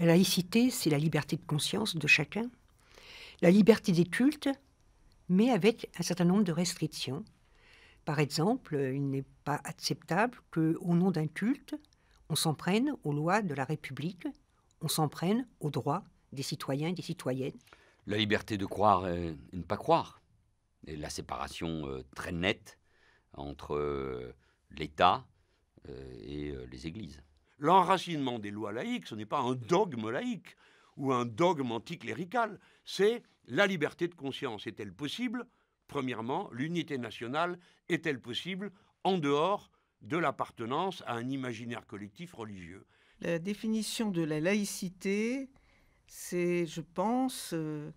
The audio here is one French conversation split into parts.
La laïcité, c'est la liberté de conscience de chacun, la liberté des cultes, mais avec un certain nombre de restrictions. Par exemple, il n'est pas acceptable que, au nom d'un culte, on s'en prenne aux lois de la République, on s'en prenne aux droits des citoyens et des citoyennes. La liberté de croire et de ne pas croire, et la séparation euh, très nette entre euh, l'État euh, et les églises. L'enracinement des lois laïques, ce n'est pas un dogme laïque ou un dogme anticlérical, c'est la liberté de conscience. Est-elle possible Premièrement, l'unité nationale est-elle possible en dehors de l'appartenance à un imaginaire collectif religieux La définition de la laïcité, c'est, je pense, euh,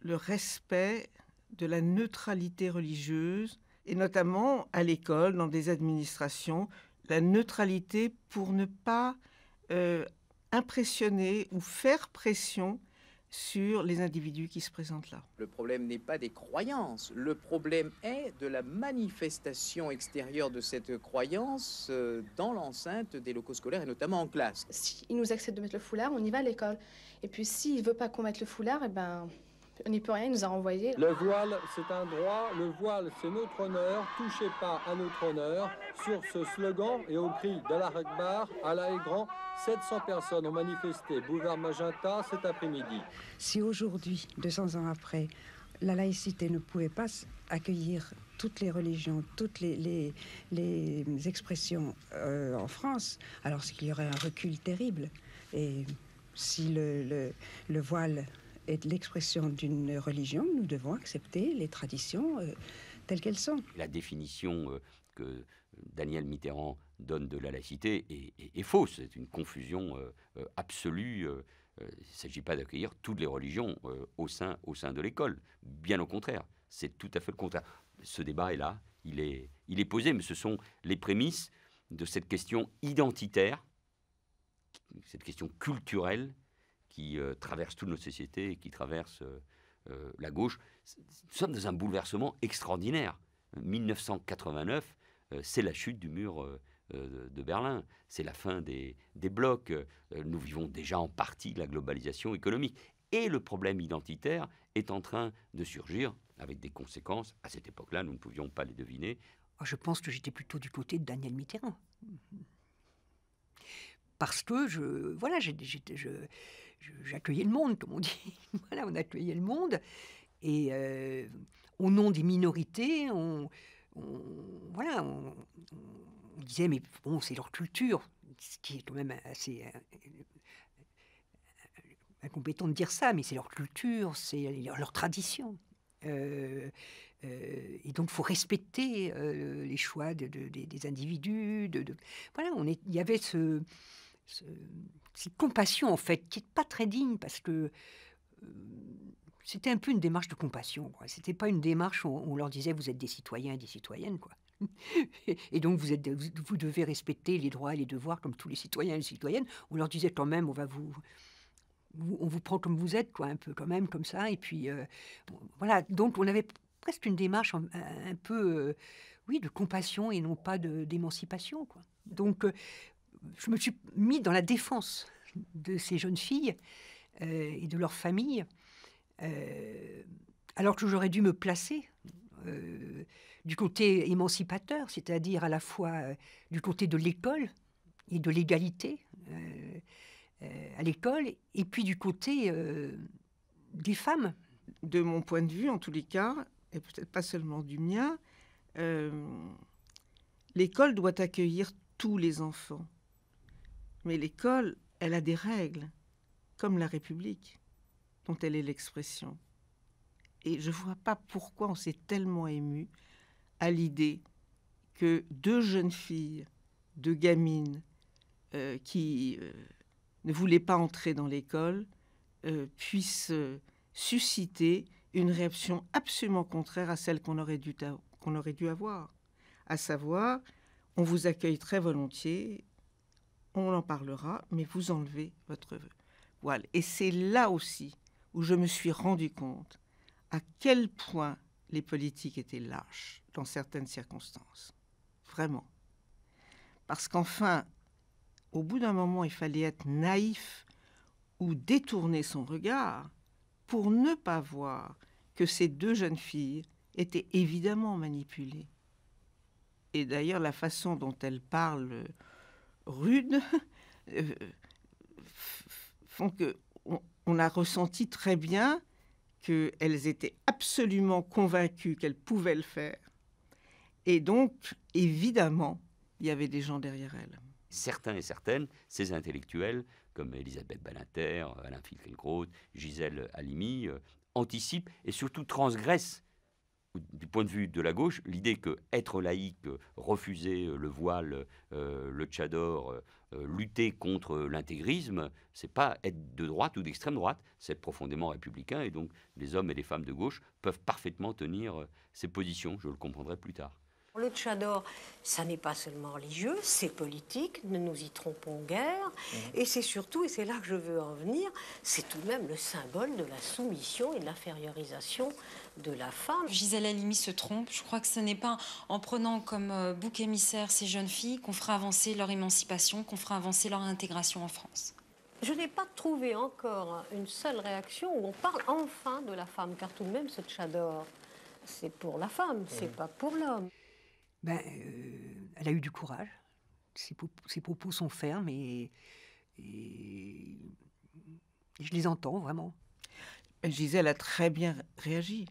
le respect de la neutralité religieuse, et notamment à l'école, dans des administrations, la neutralité pour ne pas euh, impressionner ou faire pression sur les individus qui se présentent là. Le problème n'est pas des croyances, le problème est de la manifestation extérieure de cette croyance euh, dans l'enceinte des locaux scolaires et notamment en classe. S'il nous accepte de mettre le foulard, on y va à l'école. Et puis s'il ne veut pas qu'on mette le foulard, eh ben, on n'y peut rien, nous a Le voile, c'est un droit, le voile, c'est notre honneur, touchez pas à notre honneur. Sur ce slogan et au cri de la à à grand, 700 personnes ont manifesté boulevard Magenta cet après-midi. Si aujourd'hui, 200 ans après, la laïcité ne pouvait pas accueillir toutes les religions, toutes les, expressions euh, en France, alors qu'il y aurait un recul terrible. Et si le voile est l'expression d'une religion, nous devons accepter les traditions euh, telles qu'elles sont. La définition euh, que Daniel Mitterrand donne de la laïcité est, fausse, c'est une confusion euh, absolue. il ne s'agit pas d'accueillir toutes les religions au, sein, au sein de l'école. Bien au contraire, c'est tout à fait le contraire. Ce débat est là, il est, il est posé, mais ce sont les prémices de cette question identitaire, cette question culturelle qui euh, traverse toutes nos sociétés et qui traverse euh, euh, la gauche. Nous sommes dans un bouleversement extraordinaire. 1989, c'est la chute du mur de Berlin, c'est la fin des, blocs. nous vivons déjà en partie la globalisation économique. Et le problème identitaire est en train de surgir avec des conséquences. À cette époque-là, nous ne pouvions pas les deviner. Je pense que j'étais plutôt du côté de Daniel Mitterrand. Parce que je, voilà, j'étais... je, j'accueillais le monde, comme on dit. voilà, on accueillait le monde. Et euh, au nom des minorités, on, voilà, on, disait, mais bon, c'est leur culture, ce qui est quand même assez euh, euh, incompétent de dire ça, mais c'est leur culture, c'est leur tradition. et donc, il faut respecter les choix de, des individus. voilà, on il y avait ce, cette compassion, en fait, qui n'est pas très digne parce que euh, c'était un peu une démarche de compassion. Ce n'était pas une démarche où on leur disait vous êtes des citoyens et des citoyennes. Quoi. et donc vous, êtes, vous devez respecter les droits et les devoirs comme tous les citoyens et les citoyennes. On leur disait quand même on va vous, on vous prend comme vous êtes, quoi, un peu quand même comme ça. Et puis euh, voilà, donc on avait presque une démarche un, peu, euh, oui, de compassion et non pas d'émancipation, quoi. Donc je me suis mis dans la défense de ces jeunes filles euh, et de leurs familles, euh, alors que j'aurais dû me placer euh, du côté émancipateur, c'est-à-dire à la fois du côté de l'école et de l'égalité à l'école, et puis du côté des femmes. De mon point de vue, en tous les cas, et peut-être pas seulement du mien, l'école doit accueillir tous les enfants mais l'école, elle a des règles, comme la République, dont elle est l'expression. Et je ne vois pas pourquoi on s'est tellement ému à l'idée que deux jeunes filles, deux gamines, euh, qui euh, ne voulaient pas entrer dans l'école, euh, puissent susciter une réaction absolument contraire à celle qu'on aurait, dû qu'on aurait dû avoir. À savoir, on vous accueille très volontiers, on en parlera, mais vous enlevez votre voile. Et c'est là aussi où je me suis rendu compte à quel point les politiques étaient lâches dans certaines circonstances. Vraiment. Parce qu'enfin, au bout d'un moment, il fallait être naïf ou détourner son regard pour ne pas voir que ces deux jeunes filles étaient évidemment manipulées. Et d'ailleurs, la façon dont elles parlent rudes euh, font que on, a ressenti très bien qu'elles étaient absolument convaincues qu'elles pouvaient le faire. Et donc, évidemment, il y avait des gens derrière elles. Certains et certaines, ces intellectuels, comme Elisabeth Ballinter, Alain Finkielkraut, Gisèle Halimi, euh, anticipent et surtout transgressent du point de vue de la gauche, l'idée que être laïque, euh, refuser euh, le voile, euh, le tchador, lutter contre l'intégrisme, c'est pas être de droite ou d'extrême droite, c'est être profondément républicain. Et donc, les hommes et les femmes de gauche peuvent parfaitement tenir ces positions. Je le comprendrai plus tard. Le Tchador, ça n'est pas seulement religieux, c'est politique, ne nous y trompons guère, mhm. et c'est surtout, et c'est là que je veux en venir, c'est tout de même le symbole de la soumission et de l'infériorisation de la femme. Gisèle Halimi se trompe, je crois que ce n'est pas en prenant comme euh, bouc émissaire ces jeunes filles qu'on fera avancer leur émancipation, qu'on fera avancer leur intégration en France. Je n'ai pas trouvé encore une seule réaction où on parle enfin de la femme, car tout de même ce tchador, c'est pour la femme, c'est mhm. pas pour l'homme ben, euh, Elle a eu du courage. Ses, propos, sont fermes et, je les entends vraiment. Gisèle ben, a très bien réagi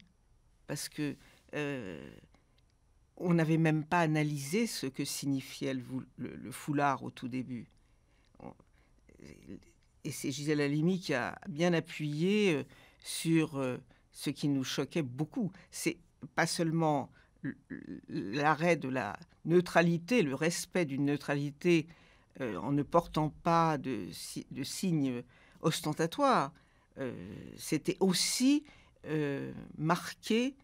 parce que euh, on n'avait même pas analysé ce que signifiait le, foulard au tout début. et c'est Gisèle Halimi qui a bien appuyé euh, sur ce qui nous choquait beaucoup. C'est pas seulement l'arrêt de la neutralité, le respect d'une neutralité euh, en ne portant pas de, signes ostentatoires, euh, c'était aussi euh, marquer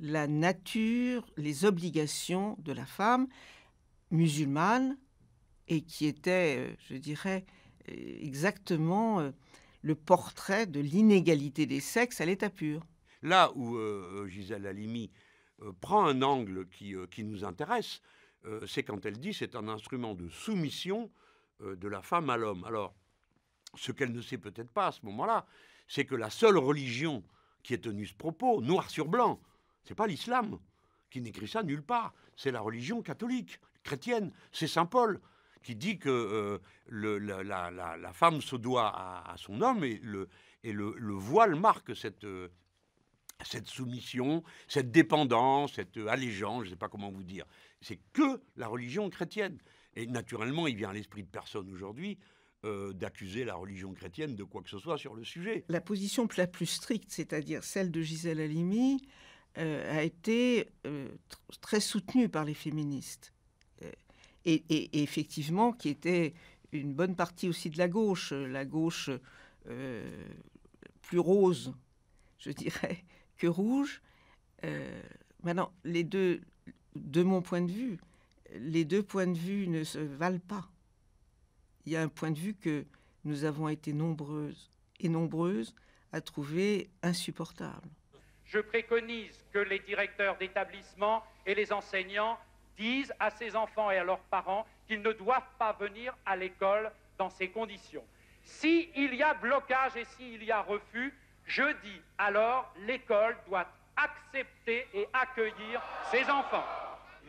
la nature, les obligations de la femme musulmane et qui était, je dirais, exactement le portrait de l'inégalité des sexes à l'état pur. Là où Gisèle Halimi euh, prend un angle qui, euh, nous intéresse, euh, c'est quand elle dit c'est un instrument de soumission de la femme à l'homme. Alors, ce qu'elle ne sait peut-être pas à ce moment-là, c'est que la seule religion qui est tenue ce propos, noir sur blanc, c'est pas l'islam qui n'écrit ça nulle part. C'est la religion catholique, chrétienne. C'est saint Paul qui dit que la, femme se doit à, son homme et le voile marque cette, cette soumission, cette dépendance, cette euh, allégeance, je ne sais pas comment vous dire. C'est que la religion chrétienne. Et naturellement, il vient à l'esprit de personne aujourd'hui euh, d'accuser la religion chrétienne de quoi que ce soit sur le sujet. La position la plus stricte, c'est-à-dire celle de Gisèle Halimi, euh, a été très soutenue par les féministes. Et, et, effectivement, qui était une bonne partie aussi de la gauche, la gauche plus rose, je dirais, que rouge. Euh, maintenant, les deux, de mon point de vue, les deux points de vue ne se valent pas. Il y a un point de vue que nous avons été nombreuses et nombreuses à trouver insupportable. Je préconise que les directeurs d'établissements et les enseignants disent à ces enfants et à leurs parents qu'ils ne doivent pas venir à l'école dans ces conditions. S'il y a blocage et s'il y a refus, je dis alors, l'école doit accepter et accueillir ses enfants.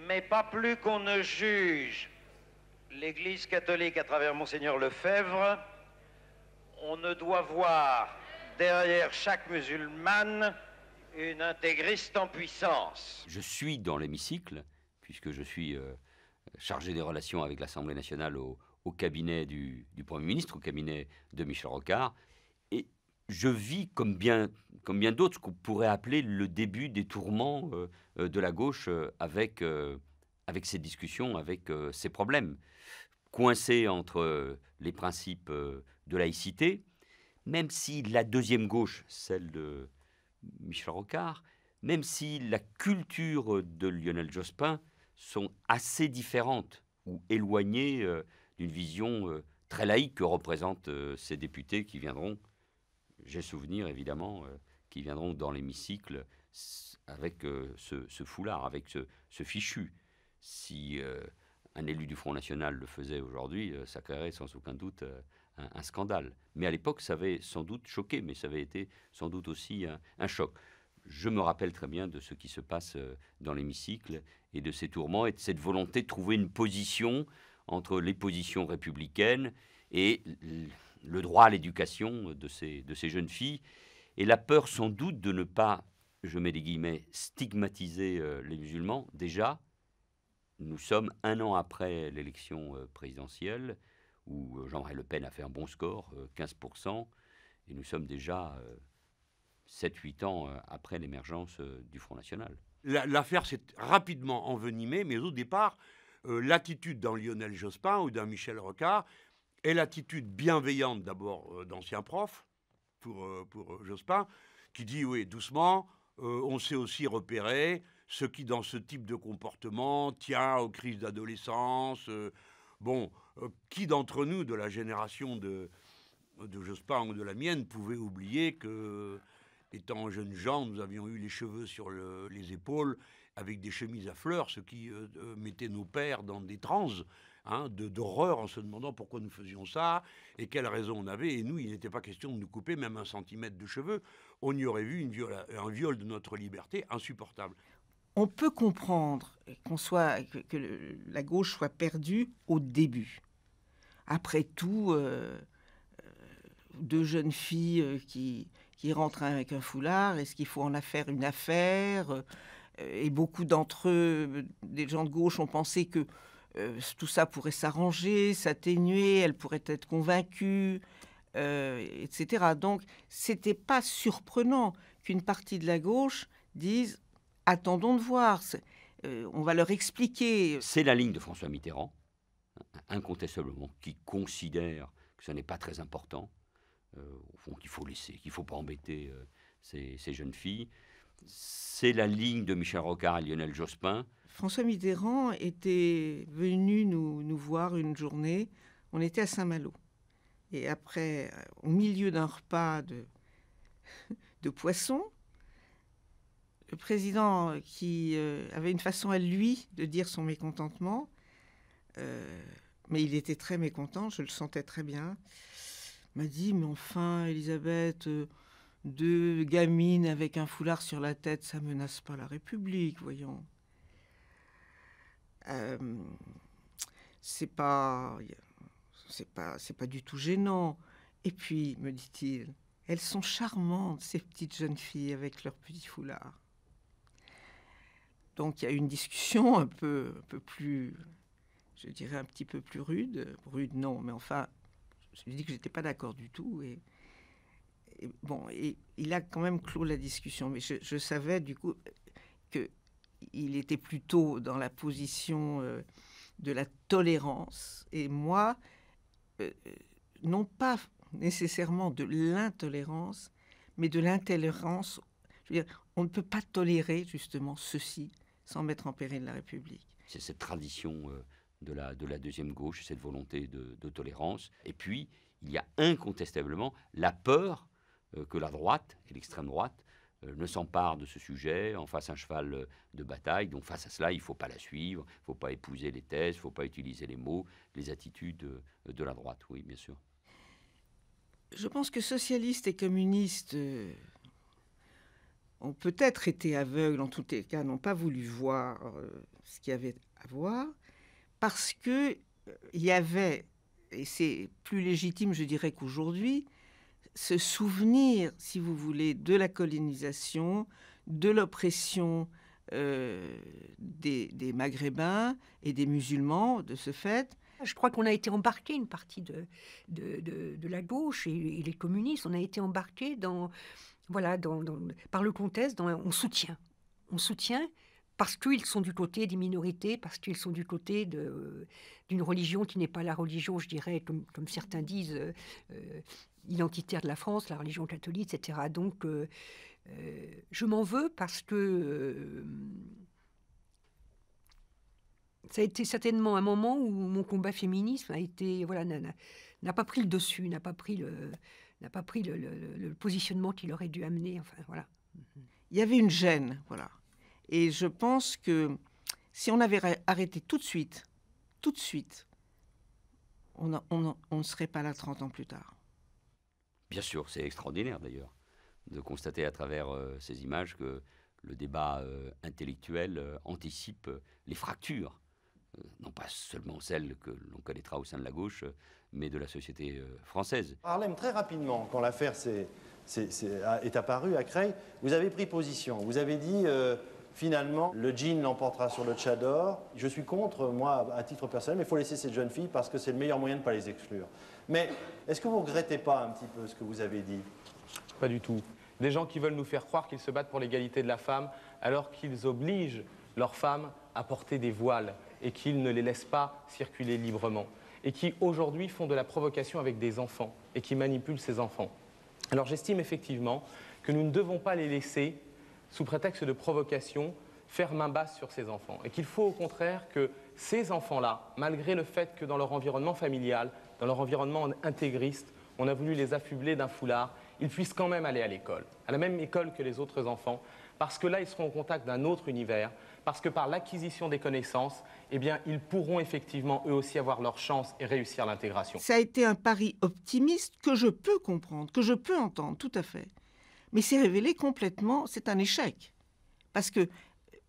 Mais pas plus qu'on ne juge. L'Église catholique, à travers monseigneur Lefebvre, on ne doit voir derrière chaque musulmane une intégriste en puissance. Je suis dans l'hémicycle, puisque je suis euh, chargé des relations avec l'Assemblée nationale au, cabinet du, du Premier ministre, au cabinet de Michel Rocard je vis comme bien, d'autres ce qu'on pourrait appeler le début des tourments euh, euh, de la gauche euh, avec, ses ces discussions, avec ces problèmes. coincés entre les principes de laïcité, même si la deuxième gauche, celle de Michel Rocard, même si la culture de Lionel Jospin sont assez différentes ou éloignées d'une vision très laïque que représentent ces députés qui viendront j'ai souvenir évidemment euh, qu'ils viendront dans l'hémicycle avec euh, ce, foulard, avec ce, fichu. Si euh, un élu du Front National le faisait aujourd'hui, ça créerait sans aucun doute un, scandale. Mais à l'époque, ça avait sans doute choqué, mais ça avait été sans doute aussi un choc. Je me rappelle très bien de ce qui se passe dans l'hémicycle et de ces tourments et de cette volonté de trouver une position entre les positions républicaines et le droit à l'éducation de ces, jeunes filles et la peur sans doute de ne pas, je mets des guillemets, stigmatiser euh, les musulmans. Déjà, nous sommes un an après l'élection euh, présidentielle où euh, Jean-Marie Le Pen a fait un bon score, 15%, et nous sommes déjà 7-8 ans après l'émergence du Front National. L'affaire s'est rapidement envenimée, mais au départ, l'attitude d'un Lionel Jospin ou d'un Michel Rocard et l'attitude bienveillante d'abord euh, d'anciens profs, pour, euh, pour euh, Jospin, qui dit oui, doucement, on sait aussi repérer ce qui, dans ce type de comportement, tient aux crises d'adolescence. bon, qui d'entre nous, de la génération de, de Jospin ou de la mienne, pouvait oublier que, étant jeunes gens, nous avions eu les cheveux sur les épaules avec des chemises à fleurs, ce qui mettait nos pères dans des transes Hein, de d'horreur en se demandant pourquoi nous faisions ça et quelle raison on avait. Et nous, il n'était pas question de nous couper même un centimètre de cheveux. On y aurait vu une un viol de notre liberté insupportable. On peut comprendre qu'on soit, que, la gauche soit perdue au début. Après tout, euh, euh, deux jeunes filles euh, qui, qui rentrent avec un foulard, est-ce qu'il faut en faire une affaire et beaucoup d'entre eux, des gens de gauche, ont pensé que euh, tout ça pourrait s'arranger, s'atténuer, elle pourrait être convaincue, euh, etc. Donc, c'était pas surprenant qu'une partie de la gauche dise attendons de voir, euh, on va leur expliquer. C'est la ligne de François Mitterrand, incontestablement, qui considère que ce n'est pas très important, au fond, qu'il faut laisser, qu'il ne faut pas embêter ces, ces, jeunes filles. C'est la ligne de Michel Rocard et Lionel Jospin. François Mitterrand était venu nous, voir une journée. On était à Saint-Malo. Et après, euh, au milieu d'un repas de, de poisson, le président, qui euh, avait une façon à lui de dire son mécontentement, euh, mais il était très mécontent, je le sentais très bien, m'a dit, mais enfin, Elisabeth, deux gamines avec un foulard sur la tête, ça menace pas la République, voyons. Euh, c'est pas, c'est pas, c'est pas du tout gênant. Et puis, me dit-il, elles sont charmantes ces petites jeunes filles avec leurs petits foulards. Donc il y a une discussion un peu, un peu plus, je dirais un petit peu plus rude, rude non, mais enfin, je lui dis dit que j'étais pas d'accord du tout et, bon, et il a quand même clos la discussion, mais je savais du coup que il était plutôt dans la position euh, de la tolérance et moi, euh, euh, non pas nécessairement de l'intolérance, mais de l'intolérance. on ne peut pas tolérer justement ceci sans mettre en péril la République. C'est cette tradition de, la, deuxième gauche, cette volonté de tolérance. Et puis, il y a incontestablement la peur que la droite et l'extrême droite euh, ne s'empare de ce sujet, en face un cheval euh, de bataille. Donc face à cela, il ne faut pas la suivre, il ne faut pas épouser les thèses, il ne faut pas utiliser les mots, les attitudes euh, de la droite, oui, bien sûr. Je pense que socialistes et communistes ont peut-être été aveugles, en tous les cas, n'ont pas voulu voir ce qu'il y avait à voir, parce qu'il y avait, et c'est plus légitime, je dirais, qu'aujourd'hui, se souvenir, si vous voulez, de la colonisation, de l'oppression euh, des, Maghrébins et des musulmans, de ce fait. Je crois qu'on a été embarqué, une partie de, de, la gauche et, les communistes, on a été embarqué dans, voilà, dans, par le comtesse, on soutient. On soutient parce qu'ils sont du côté des minorités, parce qu'ils sont du côté d'une religion qui n'est pas la religion, je dirais, comme, certains disent, euh, identitaire de la France, la religion catholique, etc. Donc, euh, euh, je m'en veux parce que euh, ça a été certainement un moment où mon combat féminisme a été, voilà, n'a pas pris le dessus, n'a pas pris le, n'a pas pris le, positionnement qu'il aurait dû amener. Enfin, voilà. Il y avait une gêne, voilà. Et je pense que si on avait arrêté tout de suite, tout de suite, on ne serait pas là 30 ans plus tard. Bien sûr, c'est extraordinaire d'ailleurs de constater à travers euh, ces images que le débat euh, intellectuel euh, anticipe les fractures, non pas seulement celles que l'on connaîtra au sein de la gauche, mais de la société française. Harlem, très rapidement, quand l'affaire est, est, apparue à Creil, vous avez pris position, vous avez dit Finalement, le jean l'emportera sur le tchador. Je suis contre, moi, à titre personnel, mais il faut laisser ces jeunes filles parce que c'est le meilleur moyen de ne pas les exclure. Mais est-ce que vous regrettez pas un petit peu ce que vous avez dit Pas du tout. Des gens qui veulent nous faire croire qu'ils se battent pour l'égalité de la femme alors qu'ils obligent leurs femmes à porter des voiles et qu'ils ne les laissent pas circuler librement et qui aujourd'hui font de la provocation avec des enfants et qui manipulent ces enfants. Alors j'estime effectivement que nous ne devons pas les laisser sous prétexte de provocation, faire main basse sur ces enfants. Et qu'il faut au contraire que ces enfants-là, malgré le fait que dans leur environnement familial, dans leur environnement intégriste, on a voulu les affubler d'un foulard, ils puissent quand même aller à l'école, à la même école que les autres enfants, parce que là, ils seront en contact d'un autre univers, parce que par l'acquisition des connaissances, eh bien, ils pourront effectivement eux aussi avoir leur chance et réussir l'intégration. Ça a été un pari optimiste que je peux comprendre, que je peux entendre, tout à fait mais c'est révélé complètement, c'est un échec. Parce que euh,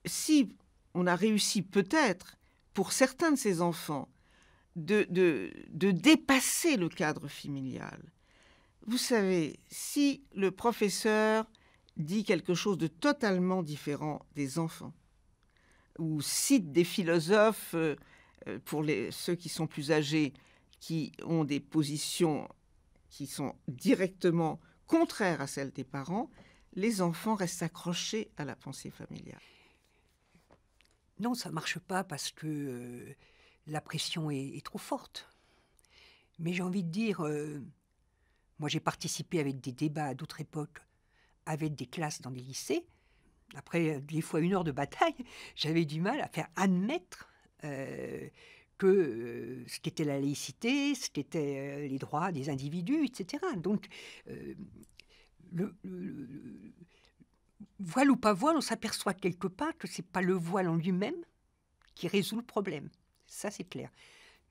si on a réussi peut-être pour certains de ces enfants de, dépasser le cadre familial, vous savez, si le professeur dit quelque chose de totalement différent des enfants, ou cite des philosophes, euh, euh, pour les, ceux qui sont plus âgés, qui ont des positions qui sont directement contraire à celle des parents, les enfants restent accrochés à la pensée familiale. Non, ça marche pas parce que euh, la pression est, trop forte. Mais j'ai envie de dire, euh, moi j'ai participé avec des débats à d'autres époques, avec des classes dans des lycées. Après euh, des fois une heure de bataille, j'avais du mal à faire admettre que euh, ce qu'était la laïcité, ce qu'étaient euh, les droits des individus, etc. Donc, euh, le, voile ou pas voile, on s'aperçoit quelque part que c'est pas le voile en lui-même qui résout le problème. Ça, c'est clair.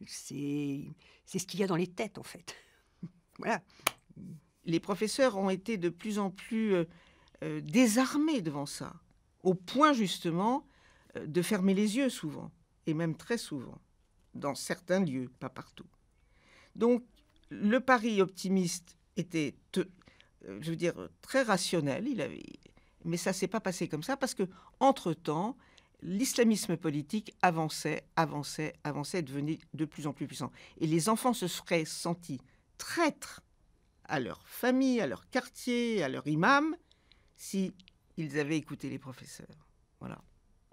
C'est ce qu'il y a dans les têtes, en fait. voilà. Les professeurs ont été de plus en plus désarmés devant ça, au point justement de fermer les yeux souvent, et même très souvent dans certains lieux, pas partout. Donc, le pari optimiste était, euh, je veux dire, très rationnel. Il avait, mais ça s'est pas passé comme ça parce que, entre temps, l'islamisme politique avançait, avançait, avançait, devenait de plus en plus puissant. Et les enfants se seraient sentis traîtres à leur famille, à leur quartier, à leur imam, si ils avaient écouté les professeurs. Voilà.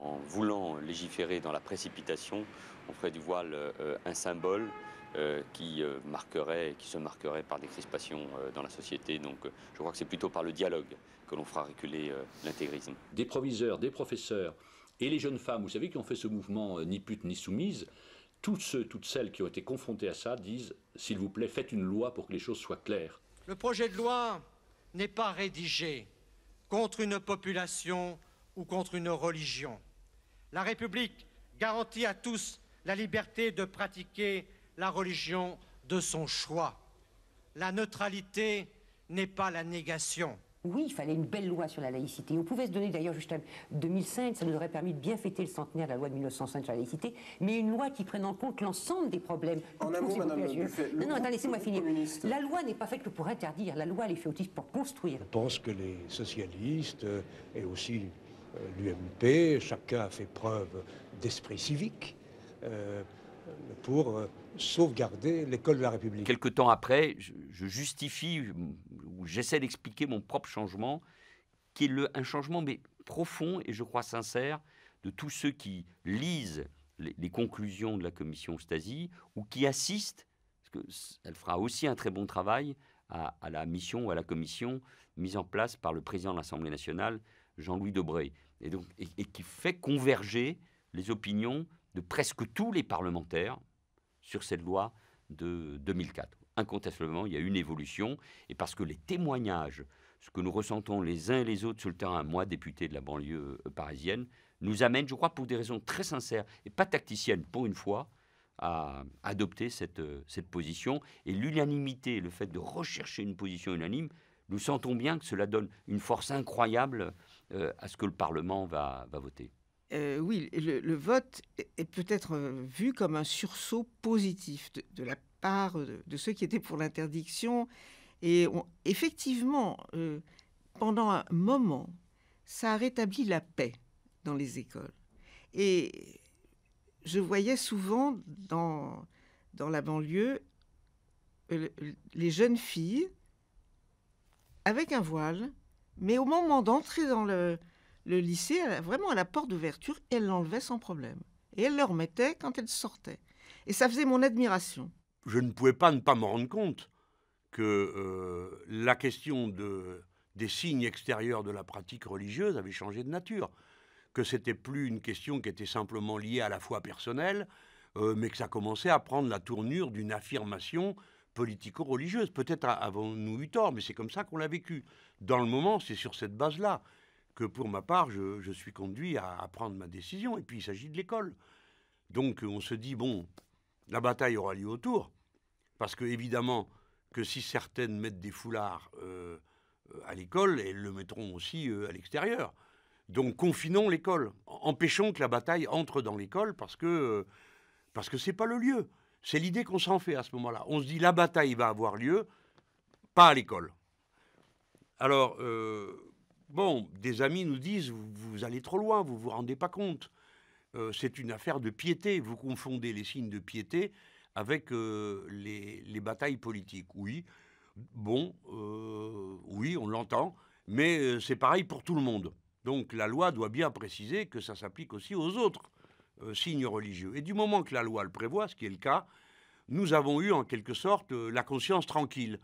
En voulant légiférer dans la précipitation, on ferait du voile euh, un symbole euh, qui, euh, marquerait, qui se marquerait par des crispations dans la société. Donc je crois que c'est plutôt par le dialogue que l'on fera reculer l'intégrisme. Des proviseurs, des professeurs et les jeunes femmes, vous savez, qui ont fait ce mouvement ni pute ni soumise, toutes celles qui ont été confrontées à ça disent, s'il vous plaît, faites une loi pour que les choses soient claires. Le projet de loi n'est pas rédigé contre une population ou contre une religion. La République garantit à tous la liberté de pratiquer la religion de son choix. La neutralité n'est pas la négation. Oui, il fallait une belle loi sur la laïcité. On pouvait se donner d'ailleurs jusqu'à 2005, ça nous aurait permis de bien fêter le centenaire de la loi de 1905 sur la laïcité, mais une loi qui prenne en compte l'ensemble des problèmes. En amour, Non, non, attendez, laissez-moi finir. La loi n'est pas faite que pour interdire, la loi elle est faite aussi pour construire. Je pense que les socialistes euh, et aussi euh, l'UMP, chacun a fait preuve d'esprit civique euh, pour euh, sauvegarder l'école de la République. Quelque temps après, je, justifie ou j'essaie d'expliquer mon propre changement, qui est un changement mais profond et je crois sincère de tous ceux qui lisent les, conclusions de la commission Stasi ou qui assistent, parce qu'elle fera aussi un très bon travail à la mission ou à la commission mise en place par le président de l'Assemblée nationale Jean-Louis Debré, et, donc, et, qui fait converger les opinions de presque tous les parlementaires sur cette loi de 2004. Incontestablement, il y a une évolution, et parce que les témoignages, ce que nous ressentons les uns et les autres sur le terrain, moi, député de la banlieue euh, parisienne, nous amène, je crois, pour des raisons très sincères et pas tacticiennes, pour une fois, à adopter cette, euh, cette position. Et l'unanimité, le fait de rechercher une position unanime, nous sentons bien que cela donne une force incroyable euh, à ce que le Parlement va, voter euh, oui, le, vote est peut-être euh, vu comme un sursaut positif de, la part de, ceux qui étaient pour l'interdiction. Et effectivement, pendant un moment, ça a rétabli la paix dans les écoles. Et je voyais souvent dans, dans la banlieue les jeunes filles avec un voile mais au moment d'entrer dans le, lycée, vraiment à la porte d'ouverture, elle l'enlevait sans problème. Et elle le remettait quand elle sortait. Et ça faisait mon admiration. Je ne pouvais pas ne pas me rendre compte que euh, la question des signes extérieurs de la pratique religieuse avait changé de nature. Que c'était plus une question qui était simplement liée à la foi personnelle, euh, mais que ça commençait à prendre la tournure d'une affirmation politico-religieuse. Peut-être avons-nous eu tort, mais c'est comme ça qu'on l'a vécu. Dans le moment, c'est sur cette base-là que, pour ma part, je, suis conduit à, prendre ma décision. Et puis, il s'agit de l'école. Donc, on se dit, bon, la bataille aura lieu autour. Parce que, évidemment, que si certaines mettent des foulards euh, à l'école, elles le mettront aussi euh, à l'extérieur. Donc, confinons l'école. Empêchons que la bataille entre dans l'école parce que euh, parce que c'est pas le lieu. C'est l'idée qu'on s'en fait à ce moment-là. On se dit la bataille va avoir lieu, pas à l'école. Alors, euh, bon, des amis nous disent vous, allez trop loin, vous vous rendez pas compte. Euh, c'est une affaire de piété. Vous confondez les signes de piété avec euh, les, batailles politiques. Oui, bon, oui, on l'entend, mais c'est pareil pour tout le monde. Donc la loi doit bien préciser que ça s'applique aussi aux autres. Euh, signes religieux. Et du moment que la loi le prévoit, ce qui est le cas, nous avons eu en quelque sorte euh, la conscience tranquille,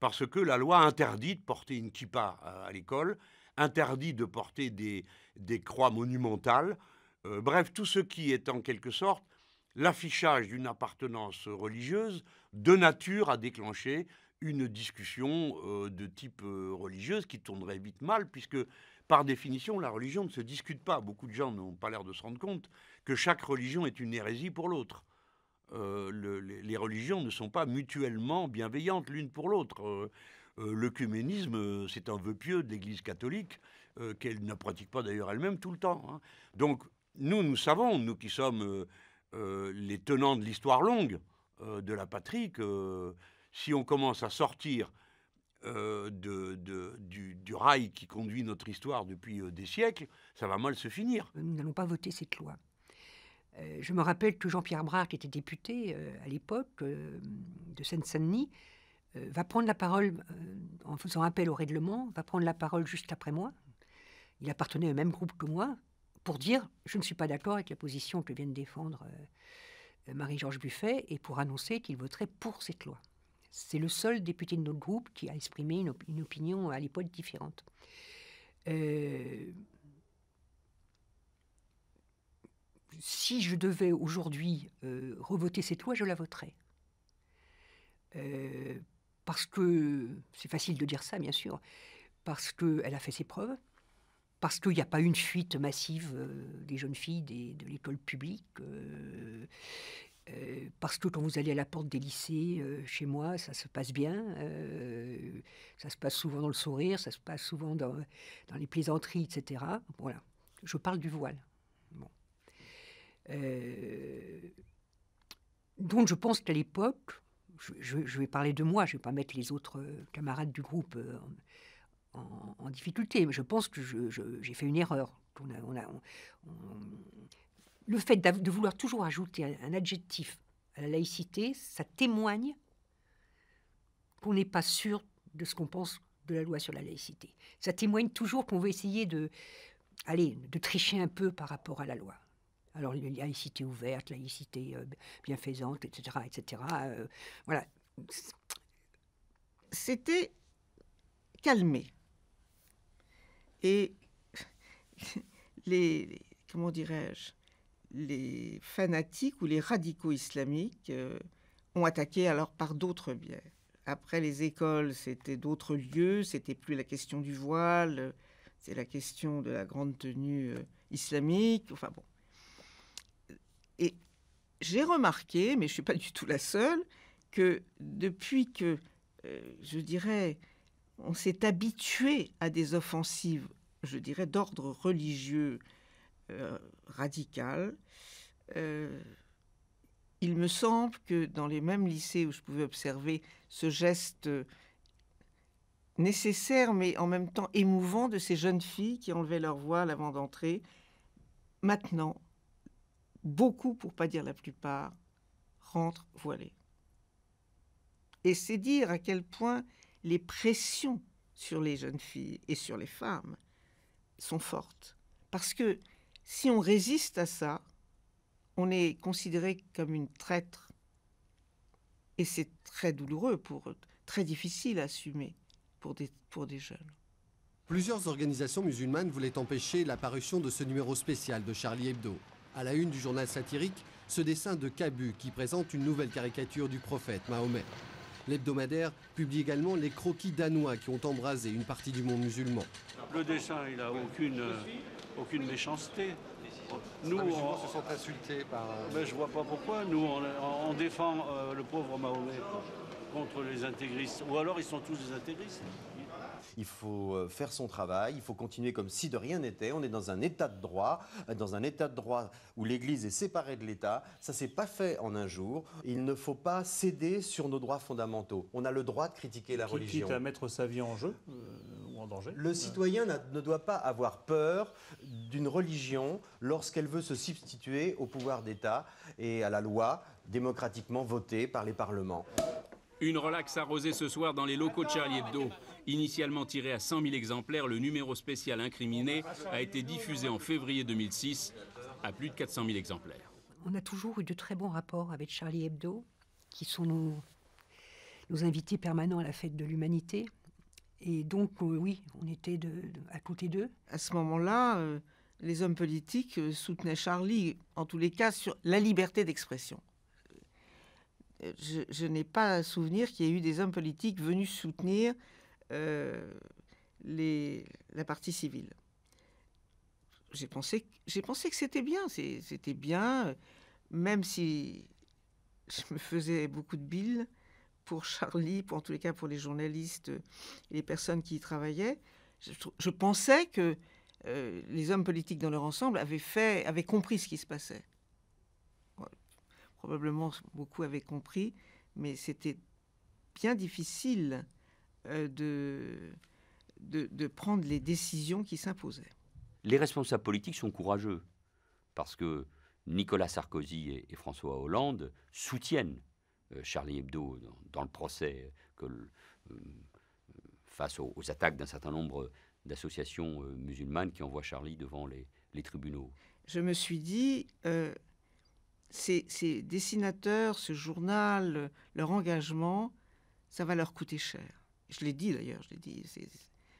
parce que la loi interdit de porter une kippa à, l'école, interdit de porter des, croix monumentales, euh, bref, tout ce qui est en quelque sorte l'affichage d'une appartenance religieuse de nature à déclencher une discussion de type religieuse qui tournerait vite mal, puisque par définition, la religion ne se discute pas. Beaucoup de gens n'ont pas l'air de se rendre compte que chaque religion est une hérésie pour l'autre. Euh, les, religions ne sont pas mutuellement bienveillantes l'une pour l'autre. Euh, euh l'œcuménisme, euh, c'est un vœu pieux de l'Église catholique qu'elle ne pratique pas d'ailleurs elle-même tout le temps. Hein. Donc nous, nous savons, nous qui sommes les tenants de l'histoire longue de la patrie, que si on commence à sortir euh, de, du, rail qui conduit notre histoire depuis euh, des siècles, ça va mal se finir. Nous n'allons pas voter cette loi. Euh, je me rappelle que Jean-Pierre Brard, qui était député à l'époque de Seine-Saint-Denis, va prendre la parole, en faisant appel au règlement, va prendre la parole juste après moi. Il appartenait au même groupe que moi, pour dire je ne suis pas d'accord avec la position que vient de défendre Marie-Georges Buffet, et pour annoncer qu'il voterait pour cette loi. C'est le seul député de notre groupe qui a exprimé une, opinion à l'époque différente. Euh, si je devais aujourd'hui euh, revoter cette loi, je la voterais. Euh, parce que, c'est facile de dire ça bien sûr, parce qu'elle a fait ses preuves, parce qu'il n'y a pas une fuite massive des jeunes filles de l'école publique, euh, parce que quand vous allez à la porte des lycées, euh, chez moi, ça se passe bien. Euh, ça se passe souvent dans le sourire, ça se passe souvent dans, les plaisanteries, etc. Voilà. Je parle du voile. donc je pense qu'à l'époque, je, vais parler de moi, je ne vais pas mettre les autres camarades du groupe en, difficulté, mais je pense que j'ai fait une erreur. On le fait de vouloir toujours ajouter un, adjectif à la laïcité, ça témoigne qu'on n'est pas sûr de ce qu'on pense de la loi sur la laïcité. Ça témoigne toujours qu'on veut essayer de, allez, de tricher un peu par rapport à la loi. Alors, laïcité ouverte, laïcité euh, bienfaisante, etc., etc. Euh, voilà. C'était calmé. Et les, comment dirais-je, les fanatiques ou les radicaux islamiques euh, ont attaqué alors par d'autres biais. Après les écoles, c'était d'autres lieux, c'était plus la question du voile, c'est la question de la grande tenue euh, islamique, enfin bon. Et j'ai remarqué, mais je ne suis pas du tout la seule, que depuis que, euh, je dirais, on s'est habitué à des offensives, je dirais, d'ordre religieux euh, radical euh, il me semble que dans les mêmes lycées où je pouvais observer ce geste nécessaire mais en même temps émouvant de ces jeunes filles qui enlevaient leur voile avant d'entrer, maintenant, beaucoup, pour pas dire la plupart, rentrent voilées. Et c'est dire à quel point les pressions sur les jeunes filles et sur les femmes sont fortes. Parce que si on résiste à ça, on est considéré comme une traître. Et c'est très douloureux, pour, très difficile à assumer pour des, pour des jeunes. Plusieurs organisations musulmanes voulaient empêcher parution de ce numéro spécial de Charlie Hebdo. À la une du journal satirique, ce dessin de Cabu qui présente une nouvelle caricature du prophète Mahomet. L'hebdomadaire publie également les croquis danois qui ont embrasé une partie du monde musulman. Le dessin, il n'a aucune, euh, aucune méchanceté. Nous, les musulmans on, se sont insultés par... Euh, mais je vois pas pourquoi. Nous, on, défend euh, le pauvre Mahomet contre les intégristes. Ou alors, ils sont tous des intégristes il faut euh, faire son travail, il faut continuer comme si de rien n'était. On est dans un état de droit, euh, dans un état de droit où l'Église est séparée de l'État. Ça ne s'est pas fait en un jour. Il ne faut pas céder sur nos droits fondamentaux. On a le droit de critiquer la religion. Quitte à mettre sa vie en jeu euh, ou en danger. Le citoyen ne doit pas avoir peur d'une religion lorsqu'elle veut se substituer au pouvoir d'État et à la loi démocratiquement votée par les parlements. Une relaxe arrosée ce soir dans les locaux de Charlie Hebdo. Initialement tiré à 100 000 exemplaires, le numéro spécial incriminé a été diffusé en février 2006 à plus de 400 000 exemplaires. On a toujours eu de très bons rapports avec Charlie Hebdo, qui sont nos, invités permanents à la fête de l'humanité. Et donc, euh, oui, on était à côté d'eux. À ce moment-là, euh, les hommes politiques euh, soutenaient Charlie, en tous les cas, sur la liberté d'expression. Je, je n'ai pas à souvenir qu'il y ait eu des hommes politiques venus soutenir euh, les, la partie civile. J'ai pensé, j'ai pensé que c'était bien, c'était bien, même si je me faisais beaucoup de billes pour Charlie, pour, en tous les cas pour les journalistes et les personnes qui y travaillaient. Je, pensais que euh, les hommes politiques dans leur ensemble avaient, fait, avaient compris ce qui se passait. probablement beaucoup avaient compris, mais c'était bien difficile euh, de, prendre les décisions qui s'imposaient. Les responsables politiques sont courageux parce que Nicolas Sarkozy et, François Hollande soutiennent euh, Charlie Hebdo dans, le procès euh, face aux, attaques d'un certain nombre d'associations musulmanes qui envoient Charlie devant les, tribunaux. Je me suis dit, ces dessinateurs, ce journal, leur engagement, ça va leur coûter cher je l'ai dit d'ailleurs, je l'ai dit,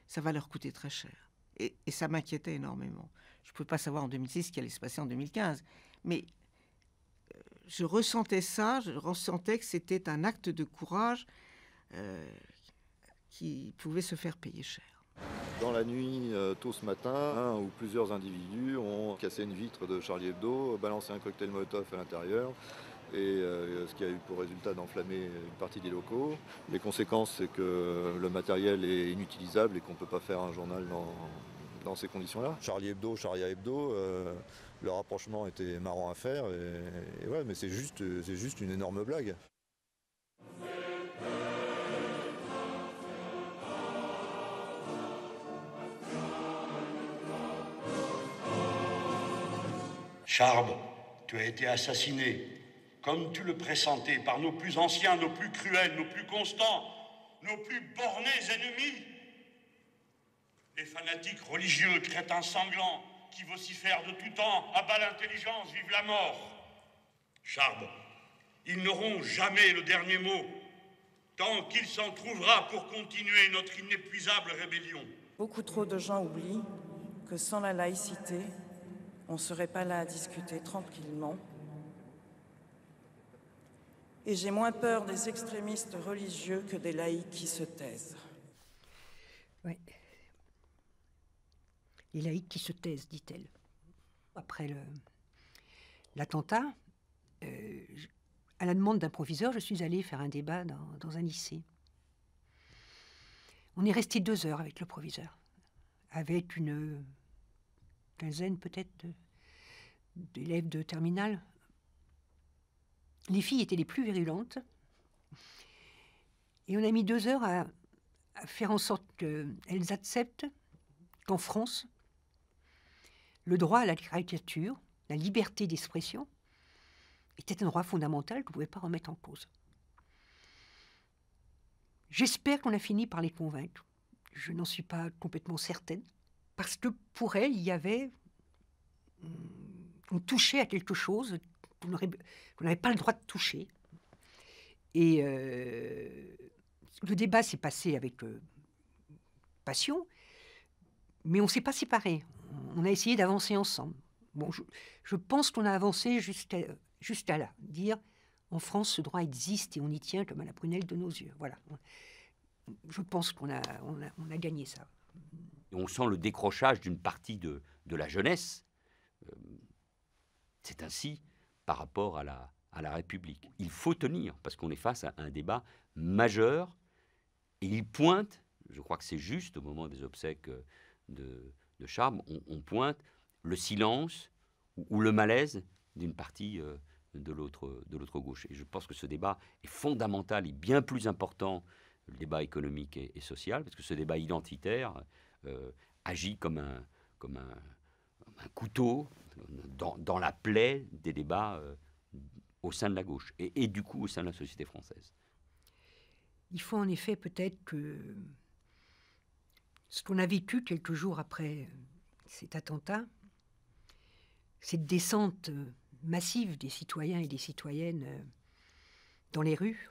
ça va leur coûter très cher. Et, ça m'inquiétait énormément. Je ne pouvais pas savoir en 2006 ce qui allait se passer en 2015. Mais euh, je ressentais ça, je ressentais que c'était un acte de courage euh, qui pouvait se faire payer cher. Dans la nuit, euh, tôt ce matin, un ou plusieurs individus ont cassé une vitre de Charlie Hebdo, balancé un cocktail Molotov à l'intérieur, et euh, ce qui a eu pour résultat d'enflammer une partie des locaux. Les conséquences, c'est que le matériel est inutilisable et qu'on ne peut pas faire un journal dans, ces conditions-là. Charlie Hebdo, Charlie Hebdo, euh, le rapprochement était marrant à faire, mais c'est juste, une énorme blague. Charb, tu as été assassiné comme tu le pressentais, par nos plus anciens, nos plus cruels, nos plus constants, nos plus bornés ennemis, les fanatiques religieux, crétins sanglants, qui vocifèrent de tout temps, à bas l'intelligence, vive la mort. Charbon, ils n'auront jamais le dernier mot, tant qu'il s'en trouvera pour continuer notre inépuisable rébellion. Beaucoup trop de gens oublient que sans la laïcité, on ne serait pas là à discuter tranquillement et j'ai moins peur des extrémistes religieux que des laïcs qui se taisent. Oui. Les laïcs qui se taisent, dit-elle. Après l'attentat, euh, à la demande d'un proviseur, je suis allée faire un débat dans, un lycée. On est resté deux heures avec le proviseur, avec une quinzaine peut-être d'élèves de terminale les filles étaient les plus virulentes. Et on a mis deux heures à, faire en sorte qu'elles acceptent qu'en France, le droit à la caricature, la liberté d'expression, était un droit fondamental qu'on ne pouvait pas remettre en cause. J'espère qu'on a fini par les convaincre. Je n'en suis pas complètement certaine. Parce que pour elles, il y avait. On touchait à quelque chose vous n'avait pas le droit de toucher. Et euh, le débat s'est passé avec euh, passion, mais on ne s'est pas séparés. On a essayé d'avancer ensemble. Bon, je, pense qu'on a avancé jusqu'à là, dire en France ce droit existe et on y tient comme à la prunelle de nos yeux. Voilà. Je pense qu'on a, on a, gagné ça. On sent le décrochage d'une partie de, la jeunesse. Euh, c'est ainsi par rapport à la, République. Il faut tenir, parce qu'on est face à un débat majeur, et il pointe, je crois que c'est juste au moment des obsèques euh, de, de Charme, on, pointe le silence ou, le malaise d'une partie euh, de l'autre gauche. Et je pense que ce débat est fondamental et bien plus important, le débat économique et, social, parce que ce débat identitaire euh, agit comme un couteau dans, la plaie des débats euh, au sein de la gauche et, du coup au sein de la société française. Il faut en effet peut-être que ce qu'on a vécu quelques jours après cet attentat, cette descente massive des citoyens et des citoyennes euh, dans les rues,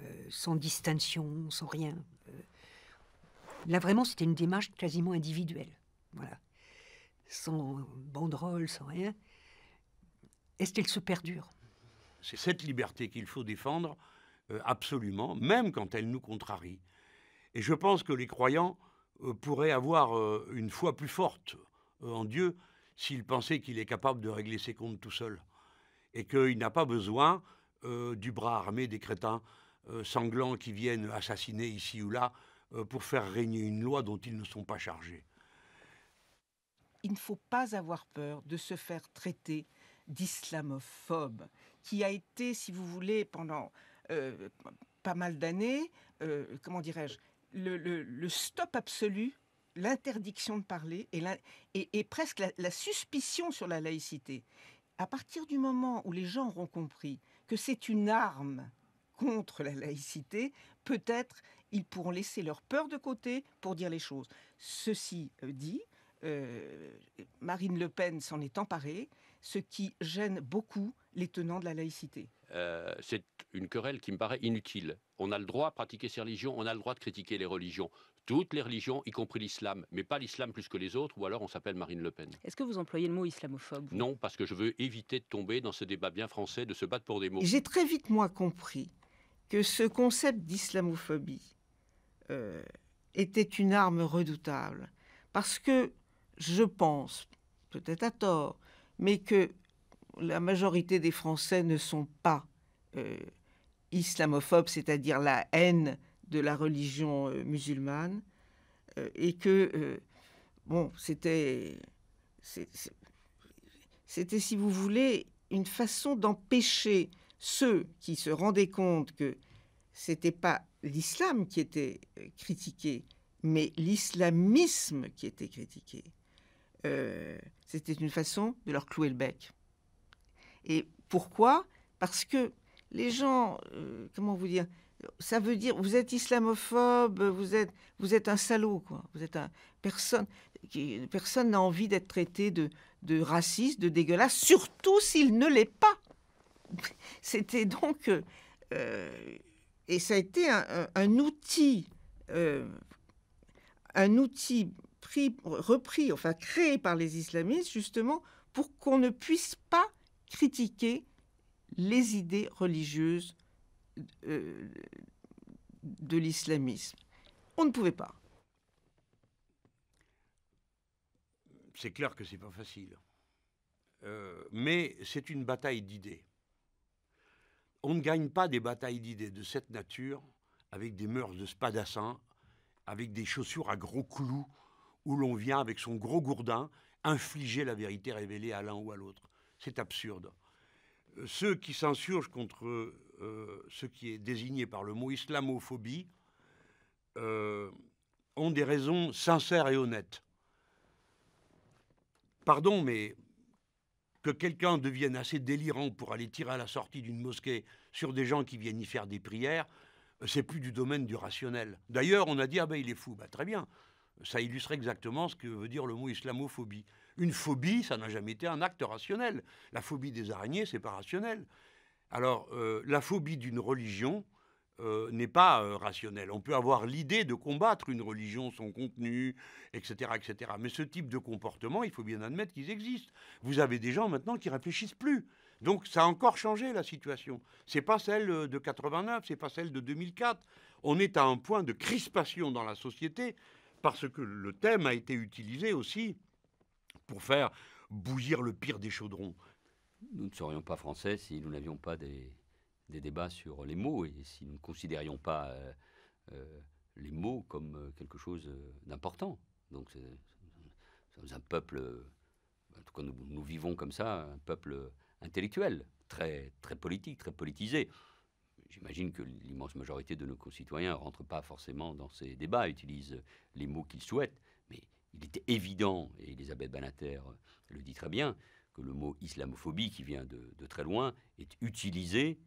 euh, sans distinction, sans rien. Là vraiment, c'était une démarche quasiment individuelle. Voilà sans banderole, sans rien, est-ce qu'il se perdure C'est cette liberté qu'il faut défendre euh, absolument, même quand elle nous contrarie. Et je pense que les croyants euh, pourraient avoir euh, une foi plus forte en Dieu s'ils pensaient qu'il est capable de régler ses comptes tout seul et qu'il n'a pas besoin du bras armé des crétins sanglants qui viennent assassiner ici ou là pour faire régner une loi dont ils ne sont pas chargés il ne faut pas avoir peur de se faire traiter d'islamophobe, qui a été, si vous voulez, pendant euh, pas mal d'années, euh, comment dirais-je, le, stop absolu, l'interdiction de parler et, presque la suspicion sur la laïcité. À partir du moment où les gens auront compris que c'est une arme contre la laïcité, peut-être ils pourront laisser leur peur de côté pour dire les choses. Ceci euh, dit, euh, Marine Le Pen s'en est emparée, ce qui gêne beaucoup les tenants de la laïcité. Euh, c'est une querelle qui me paraît inutile. On a le droit de pratiquer ses religions, on a le droit de critiquer les religions. Toutes les religions, y compris l'islam, mais pas l'islam plus que les autres, ou alors on s'appelle Marine Le Pen. Est-ce que vous employez le mot islamophobe Non, parce que je veux éviter de tomber dans ce débat bien français de se battre pour des mots. J'ai très vite, moi, compris que ce concept d'islamophobie euh, était une arme redoutable, parce que je pense, peut-être à tort, mais que la majorité des Français ne sont pas euh, islamophobes, c'est-à-dire la haine de la religion euh, musulmane, euh, et que, bon, c'était, c'était, si vous voulez, une façon d'empêcher ceux qui se rendaient compte que c'était pas l'islam qui était critiqué, mais l'islamisme qui était critiqué. Euh, c'était une façon de leur clouer le bec. Et pourquoi Parce que les gens, euh, comment vous dire, ça veut dire vous êtes islamophobe, vous êtes vous êtes un salaud quoi. Vous êtes un personne qui, personne n'a envie d'être traité de de raciste, de dégueulasse, surtout s'il ne l'est pas. C'était donc euh, et ça a été un, outil un outil repris, enfin créé par les islamistes, justement, pour qu'on ne puisse pas critiquer les idées religieuses euh, de l'islamisme. On ne pouvait pas. C'est clair que n'est pas facile. Euh, mais c'est une bataille d'idées. On ne gagne pas des batailles d'idées de cette nature avec des mœurs de spadassins, avec des chaussures à gros clous où l'on vient avec son gros gourdin infliger la vérité révélée à l'un ou à l'autre. C'est absurde. Euh, Ceux qui s'insurgent contre euh, ce qui est désigné par le mot islamophobie euh, ont des raisons sincères et honnêtes. Pardon, mais que quelqu'un devienne assez délirant pour aller tirer à la sortie d'une mosquée sur des gens qui viennent y faire des prières, c'est plus du domaine du rationnel. D'ailleurs, on a dit ah ben il est fou, bah, très bien ça illustre exactement ce que veut dire le mot islamophobie. Une phobie, ça n'a jamais été un acte rationnel. La phobie des araignées, c'est pas rationnel. Alors, euh, la phobie d'une religion euh, n'est pas euh, rationnelle. On peut avoir l'idée de combattre une religion, son contenu, etc., etc. Mais ce type de comportement, il faut bien admettre qu'ils existent. Vous avez des gens maintenant qui réfléchissent plus. Donc, ça a encore changé la situation. C'est pas celle de 89, c'est pas celle de 2004. On est à un point de crispation dans la société parce que le thème a été utilisé aussi pour faire bouillir le pire des chaudrons. Nous ne serions pas français si nous n'avions pas des, débats sur les mots et si nous ne considérions pas euh, euh, les mots comme euh, quelque chose d'important. Donc, nous sommes un peuple, en tout cas, nous, nous, vivons comme ça, un peuple intellectuel, très, très politique, très politisé. J'imagine que l'immense majorité de nos concitoyens ne rentrent pas forcément dans ces débats, utilisent les mots qu'ils souhaitent, mais il était évident, et Elisabeth Banater le dit très bien, que le mot islamophobie, qui vient de, très loin, est utilisé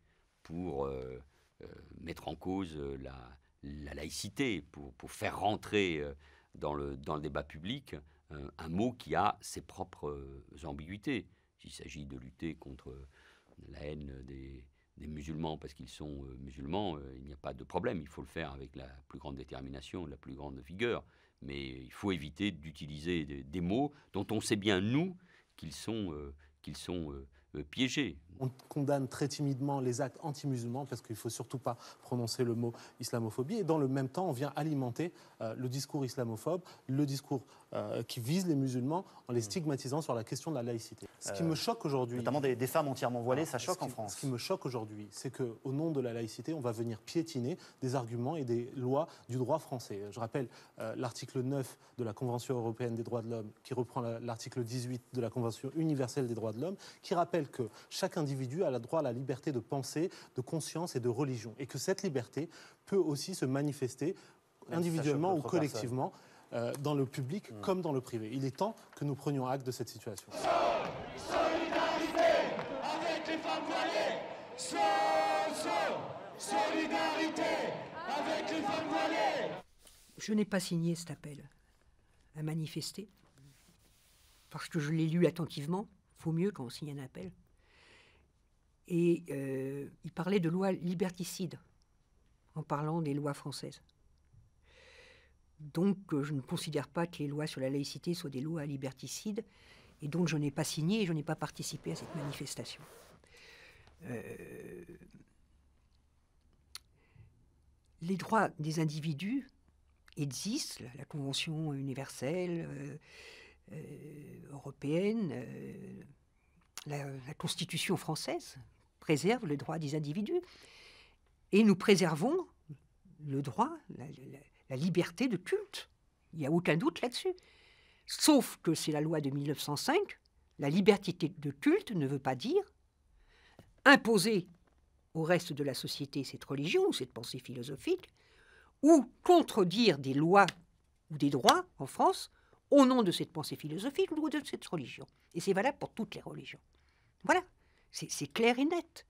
pour euh, euh, mettre en cause la, laïcité, pour, faire rentrer euh, dans le, dans le débat public un, un mot qui a ses propres ambiguïtés. S'il s'agit de lutter contre la haine des, des musulmans parce qu'ils sont euh, musulmans, euh, il n'y a pas de problème. Il faut le faire avec la plus grande détermination, la plus grande vigueur. Mais il faut éviter d'utiliser des, mots dont on sait bien, nous, qu'ils sont, euh, qu'ils sont piégés. On condamne très timidement les actes anti-musulmans parce qu'il ne faut surtout pas prononcer le mot islamophobie. Et dans le même temps, on vient alimenter le discours islamophobe, le discours euh, qui visent les musulmans en les hmm. stigmatisant sur la question de la laïcité. Ce qui euh, me choque aujourd'hui. Notamment des, femmes entièrement voilées, ah, ça choque en France. Ce qui me choque aujourd'hui, c'est qu'au nom de la laïcité, on va venir piétiner des arguments et des lois du droit français. Je rappelle euh, l'article 9 de la Convention européenne des droits de l'homme, qui reprend l'article 18 de la Convention universelle des droits de l'homme, qui rappelle que chaque individu a le droit à la liberté de pensée, de conscience et de religion. Et que cette liberté peut aussi se manifester individuellement ou collectivement. Euh, dans le public comme dans le privé. Il est temps que nous prenions acte de cette situation. solidarité avec les femmes voilées solidarité avec les femmes voilées Je n'ai pas signé cet appel à manifester parce que je l'ai lu attentivement. Il Faut mieux quand on signe un appel. Et euh, il parlait de loi liberticide en parlant des lois françaises. Donc euh, je ne considère pas que les lois sur la laïcité soient des lois liberticide et donc je n'ai pas signé et je n'ai pas participé à cette manifestation. Euh, les droits des individus existent, la Convention universelle euh, européenne, la, Constitution française préserve le droit des individus, et nous préservons le droit, la liberté de culte. Il n'y a aucun doute là-dessus. Sauf que c'est la loi de 1905, la liberté de culte ne veut pas dire imposer au reste de la société cette religion ou cette pensée philosophique, ou contredire des lois ou des droits en France au nom de cette pensée philosophique ou de cette religion. Et c'est valable pour toutes les religions. Voilà, c'est clair et net.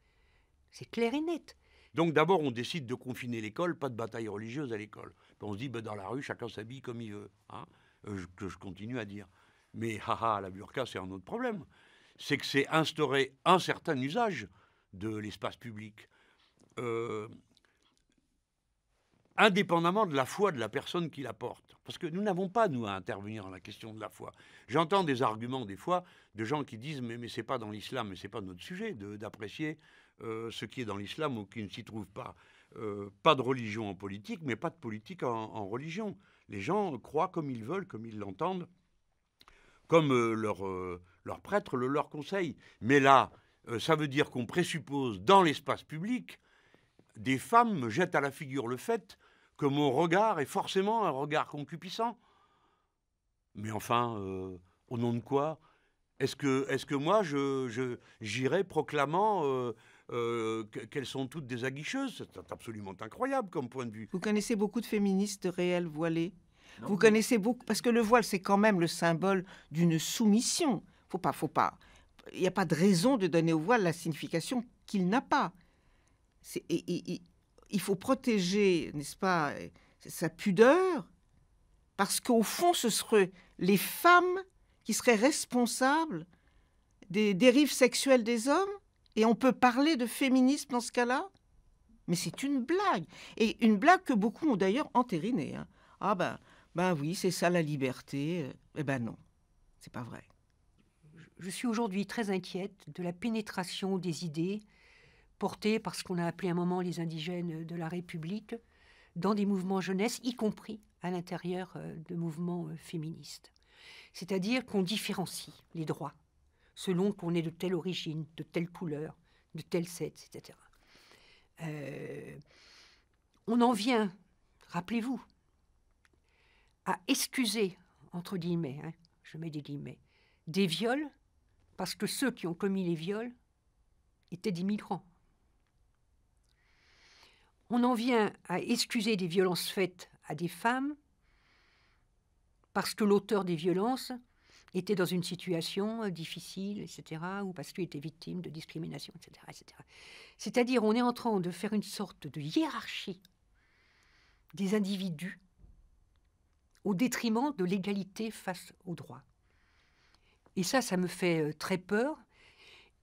C'est clair et net. Donc d'abord, on décide de confiner l'école, pas de bataille religieuse à l'école. on se dit, ben, dans la rue, chacun s'habille comme il veut, hein, euh, que je continue à dire. Mais haha, la burqa, c'est un autre problème. C'est que c'est instaurer un certain usage de l'espace public, euh, indépendamment de la foi de la personne qui la porte. Parce que nous n'avons pas, nous, à intervenir dans la question de la foi. J'entends des arguments, des fois, de gens qui disent Mais, ce n'est pas dans l'islam, mais n'est pas notre sujet d'apprécier euh, ce qui est dans l'islam ou qui ne s'y trouve pas. Euh, pas de religion en politique, mais pas de politique en, religion. Les gens croient comme ils veulent, comme ils l'entendent, comme euh, leur, leur, prêtre le leur conseille. Mais là, ça veut dire qu'on présuppose dans l'espace public, des femmes me jettent à la figure le fait que mon regard est forcément un regard concupissant. Mais enfin, au nom de quoi Est-ce que, est que moi, je j'irai proclamant... Euh, qu'elles sont toutes des aguicheuses. C'est absolument incroyable comme point de vue. Vous connaissez beaucoup de féministes réelles voilées Vous connaissez beaucoup parce que le voile c'est quand même le symbole d'une soumission. Faut pas, faut pas. Il n'y a pas de raison de donner au voile la signification qu'il n'a pas. il faut protéger, n'est-ce pas, euh, sa pudeur, parce qu'au fond, ce seraient les femmes qui seraient responsables des dérives sexuelles des hommes et on peut parler de féminisme dans ce cas-là Mais c'est une blague. Et une blague que beaucoup ont d'ailleurs entérinée. Hein. Ah ben, ben oui, c'est ça la liberté. Eh ben non, c'est pas vrai. Je suis aujourd'hui très inquiète de la pénétration des idées portées par ce qu'on a appelé à un moment les indigènes de la République dans des mouvements jeunesse, y compris à l'intérieur euh, de mouvements euh, féministes. C'est-à-dire qu'on différencie les droits selon qu'on est de telle origine, de telle couleur, de telle sexe, etc. Euh, on en vient, rappelez-vous, à excuser, entre guillemets, hein, je mets des guillemets, des viols, parce que ceux qui ont commis les viols étaient des migrants. On en vient à excuser des violences faites à des femmes, parce que l'auteur des violences était dans une situation euh, difficile, etc., ou parce qu'il était victime de discrimination, etc. C'est-à-dire, on est en train de faire une sorte de hiérarchie des individus au détriment de l'égalité face au droit. Et ça, ça me fait euh, très peur.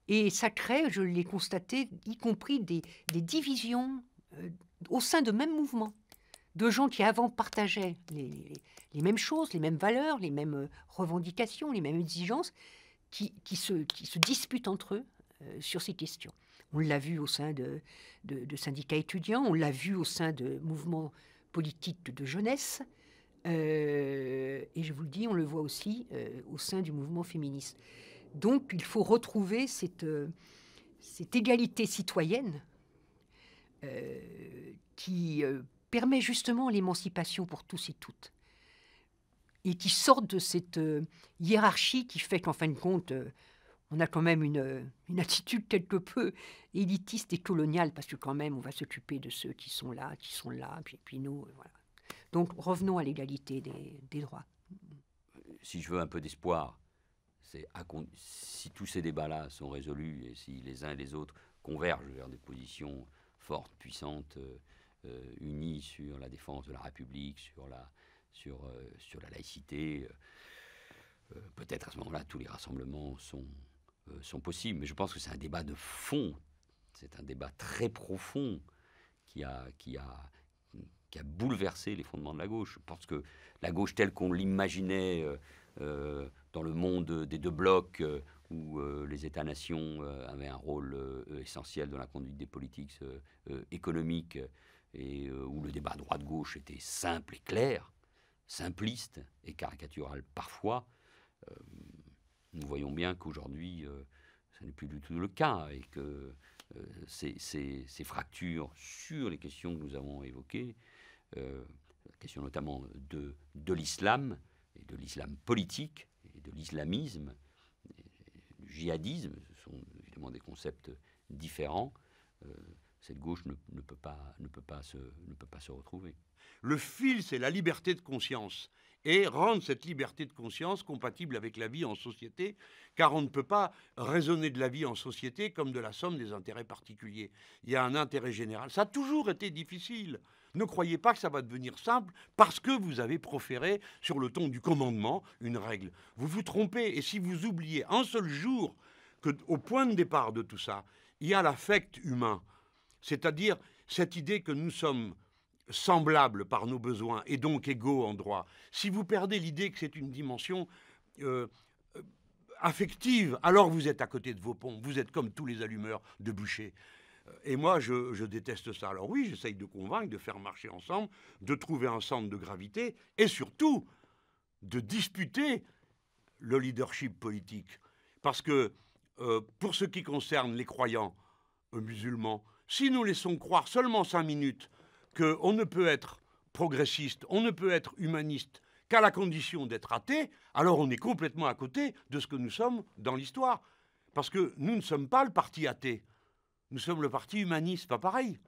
Et ça crée, je l'ai constaté, y compris des, divisions euh, au sein de même mouvement. Deux gens qui avant partageaient les, mêmes choses, les mêmes valeurs, les mêmes euh, revendications, les mêmes exigences, qui, se, disputent entre eux euh, sur ces questions. On l'a vu au sein de, syndicats étudiants, on l'a vu au sein de mouvements politiques de jeunesse, euh, et je vous le dis, on le voit aussi au sein du mouvement féministe. Donc il faut retrouver cette, cette égalité citoyenne qui permet justement l'émancipation pour tous et toutes. Et qui sortent de cette euh, hiérarchie qui fait qu'en fin de compte, euh, on a quand même une, euh, une, attitude quelque peu élitiste et coloniale, parce que quand même, on va s'occuper de ceux qui sont là, qui sont là, puis, puis nous, voilà. Donc revenons à l'égalité des, des, droits. Si je veux un peu d'espoir, c'est si tous ces débats-là sont résolus et si les uns et les autres convergent vers des positions fortes, puissantes, euh, unis sur la défense de la République, sur la, sur, euh, sur la laïcité. Euh, peut-être à ce moment-là, tous les rassemblements sont, sont possibles, mais je pense que c'est un débat de fond, c'est un débat très profond qui a, qui, a, qui a bouleversé les fondements de la gauche. Je pense que la gauche telle qu'on l'imaginait dans le monde des deux blocs, où les États-nations avaient un rôle essentiel dans la conduite des politiques économiques, et euh, où le débat droite-gauche était simple et clair, simpliste et caricatural parfois, euh, nous voyons bien qu'aujourd'hui, euh, ce ça n'est plus du tout le cas et que ces, fractures sur les questions que nous avons évoquées, la question notamment de, de l'islam et de l'islam politique et de l'islamisme, du djihadisme, ce sont évidemment des concepts différents cette gauche ne, peut pas, ne, peut pas se, ne peut pas se retrouver. Le fil, c'est la liberté de conscience et rendre cette liberté de conscience compatible avec la vie en société, car on ne peut pas raisonner de la vie en société comme de la somme des intérêts particuliers. Il y a un intérêt général. Ça a toujours été difficile. Ne croyez pas que ça va devenir simple parce que vous avez proféré sur le ton du commandement une règle. Vous vous trompez et si vous oubliez un seul jour que au point de départ de tout ça, il y a l'affect humain, c'est-à-dire cette idée que nous sommes semblables par nos besoins et donc égaux en droit. Si vous perdez l'idée que c'est une dimension euh, affective, alors vous êtes à côté de vos pompes, vous êtes comme tous les allumeurs de bûcher. Euh, et moi, je, déteste ça. Alors oui, j'essaye de convaincre, de faire marcher ensemble, de trouver un centre de gravité et surtout de disputer le leadership politique. Parce que euh, pour ce qui concerne les croyants musulmans, si nous laissons croire seulement cinq minutes qu'on ne peut être progressiste, on ne peut être humaniste qu'à la condition d'être athée, alors on est complètement à côté de ce que nous sommes dans l'histoire. Parce que nous ne sommes pas le parti athée. Nous sommes le parti humaniste, pas pareil.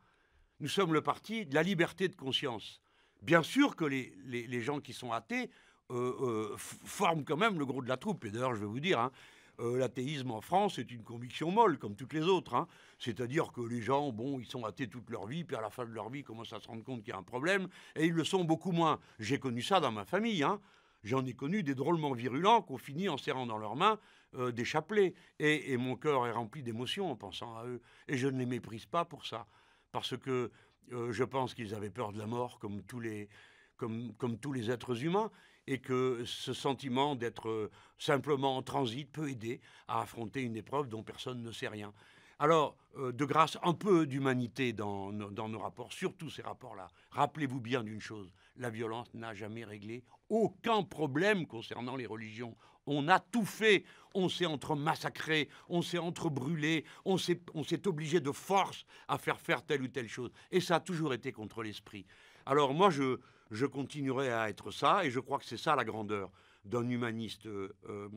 Nous sommes le parti de la liberté de conscience. Bien sûr que les, gens qui sont athées euh, euh, forment quand même le gros de la troupe. Et d'ailleurs, je vais vous dire, hein, euh, l'athéisme en France est une conviction molle, comme toutes les autres. Hein. C'est-à-dire que les gens, bon, ils sont athées toute leur vie, puis à la fin de leur vie, ils commencent à se rendre compte qu'il y a un problème, et ils le sont beaucoup moins. J'ai connu ça dans ma famille. Hein. J'en ai connu des drôlement virulents qu'on fini en serrant dans leurs mains euh, des chapelets. Et, mon cœur est rempli d'émotions en pensant à eux. Et je ne les méprise pas pour ça. Parce que euh, je pense qu'ils avaient peur de la mort, comme tous les, comme, comme tous les êtres humains, et que ce sentiment d'être euh, simplement en transit peut aider à affronter une épreuve dont personne ne sait rien. Alors, euh, de grâce, un peu d'humanité dans, dans, nos rapports, surtout ces rapports-là. Rappelez-vous bien d'une chose, la violence n'a jamais réglé aucun problème concernant les religions. On a tout fait, on s'est entre-massacré, on s'est entre-brûlé, on s'est obligé de force à faire faire telle ou telle chose. Et ça a toujours été contre l'esprit. Alors moi, je, je continuerai à être ça, et je crois que c'est ça la grandeur d'un humaniste, euh, euh,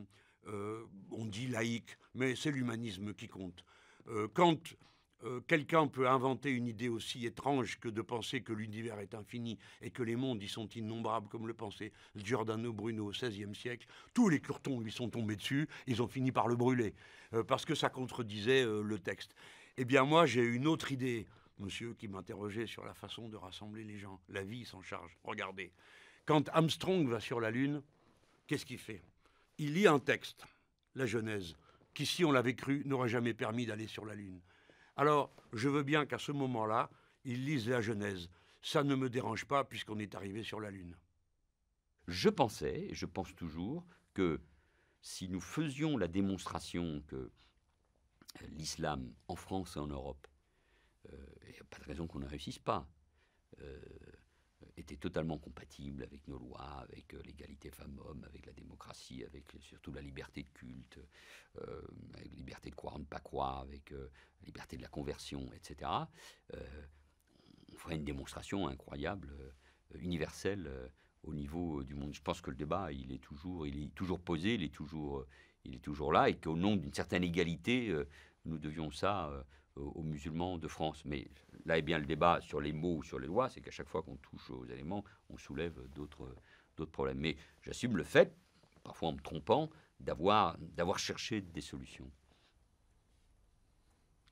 euh, on dit laïque, mais c'est l'humanisme qui compte. quand quelqu'un peut inventer une idée aussi étrange que de penser que l'univers est infini et que les mondes y sont innombrables, comme le pensait Giordano Bruno au XVIe siècle, tous les curtons lui sont tombés dessus, ils ont fini par le brûler, parce que ça contredisait le texte. Eh bien moi j'ai une autre idée monsieur qui m'interrogeait sur la façon de rassembler les gens. La vie s'en charge. Regardez. Quand Armstrong va sur la Lune, qu'est-ce qu'il fait Il lit un texte, la Genèse, qui, si on l'avait cru, n'aurait jamais permis d'aller sur la Lune. Alors, je veux bien qu'à ce moment-là, il lise la Genèse. Ça ne me dérange pas puisqu'on est arrivé sur la Lune. Je pensais, et je pense toujours, que si nous faisions la démonstration que l'islam, en France et en Europe, il n'y a pas de raison qu'on ne réussisse pas, euh, était totalement compatible avec nos lois, avec euh, l'égalité femmes-hommes, avec la démocratie, avec surtout la liberté de culte, euh, avec la liberté de croire ou ne pas croire, avec la liberté de la conversion, etc. on ferait une démonstration incroyable, universelle au niveau du monde. Je pense que le débat, il est toujours, il est toujours posé, il est toujours, il est toujours là, et qu'au nom d'une certaine égalité, nous devions ça aux musulmans de France. Mais là est bien le débat sur les mots ou sur les lois, c'est qu'à chaque fois qu'on touche aux éléments, on soulève d'autres problèmes. Mais j'assume le fait, parfois en me trompant, d'avoir cherché des solutions.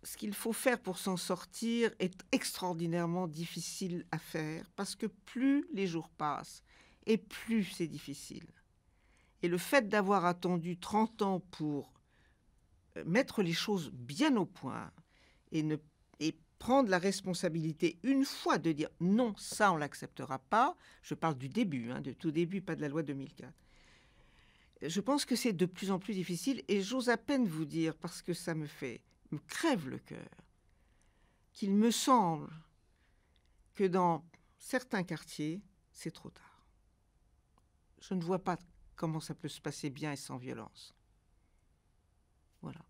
Ce qu'il faut faire pour s'en sortir est extraordinairement difficile à faire, parce que plus les jours passent, et plus c'est difficile. Et le fait d'avoir attendu 30 ans pour euh, mettre les choses bien au point, et, et prendre la responsabilité une fois de dire non, ça on l'acceptera pas. Je parle du début, hein, de tout début, pas de la loi 2004. Je pense que c'est de plus en plus difficile et j'ose à peine vous dire parce que ça me fait, me crève le cœur, qu'il me semble que dans certains quartiers, c'est trop tard. Je ne vois pas comment ça peut se passer bien et sans violence. Voilà.